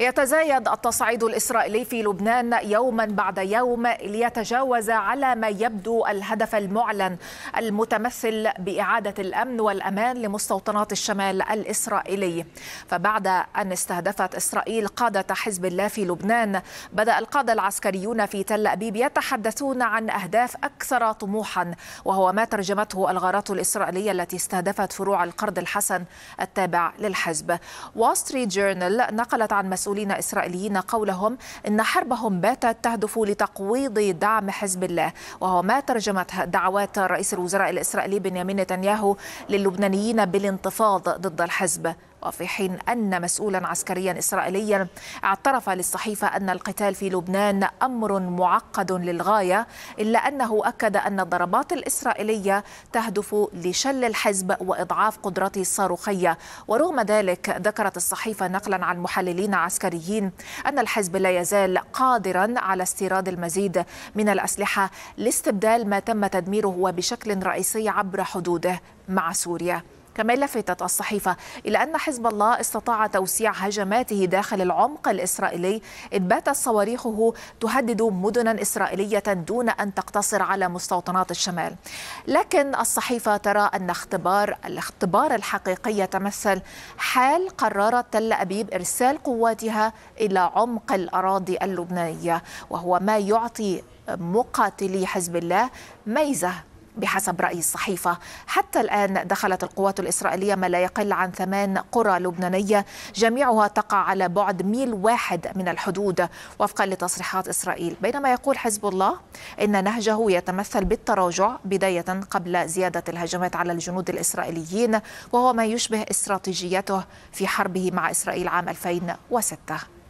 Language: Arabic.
يتزايد التصعيد الإسرائيلي في لبنان يوما بعد يوم ليتجاوز على ما يبدو الهدف المعلن المتمثل بإعادة الأمن والأمان لمستوطنات الشمال الإسرائيلي فبعد أن استهدفت إسرائيل قادة حزب الله في لبنان بدأ القادة العسكريون في تل أبيب يتحدثون عن أهداف أكثر طموحا وهو ما ترجمته الغارات الإسرائيلية التي استهدفت فروع القرض الحسن التابع للحزب وول ستريت جورنال نقلت عن مسؤولين إسرائيليين قولهم إن حربهم باتت تهدف لتقويض دعم حزب الله وهو ما ترجمت دعوات رئيس الوزراء الإسرائيلي بنيامين نتنياهو للبنانيين بالانتفاض ضد الحزب وفي حين أن مسؤولا عسكريا إسرائيليا اعترف للصحيفة أن القتال في لبنان أمر معقد للغاية إلا أنه أكد أن الضربات الإسرائيلية تهدف لشل الحزب وإضعاف قدرته الصاروخية ورغم ذلك ذكرت الصحيفة نقلا عن محللين عسكريين أن الحزب لا يزال قادرا على استيراد المزيد من الأسلحة لاستبدال ما تم تدميره بشكل رئيسي عبر حدوده مع سوريا كما لفتت الصحيفة إلى أن حزب الله استطاع توسيع هجماته داخل العمق الإسرائيلي إذ باتت صواريخه تهدد مدنا إسرائيلية دون أن تقتصر على مستوطنات الشمال لكن الصحيفة ترى أن اختبار الاختبار الحقيقي يتمثل حال قررت تل أبيب إرسال قواتها إلى عمق الأراضي اللبنانية وهو ما يعطي مقاتلي حزب الله ميزة بحسب رأي الصحيفة حتى الآن دخلت القوات الإسرائيلية ما لا يقل عن ثمان قرى لبنانية جميعها تقع على بعد ميل واحد من الحدود وفقا لتصريحات إسرائيل بينما يقول حزب الله إن نهجه يتمثل بالتراجع بداية قبل زيادة الهجمات على الجنود الإسرائيليين وهو ما يشبه استراتيجيته في حربه مع إسرائيل عام 2006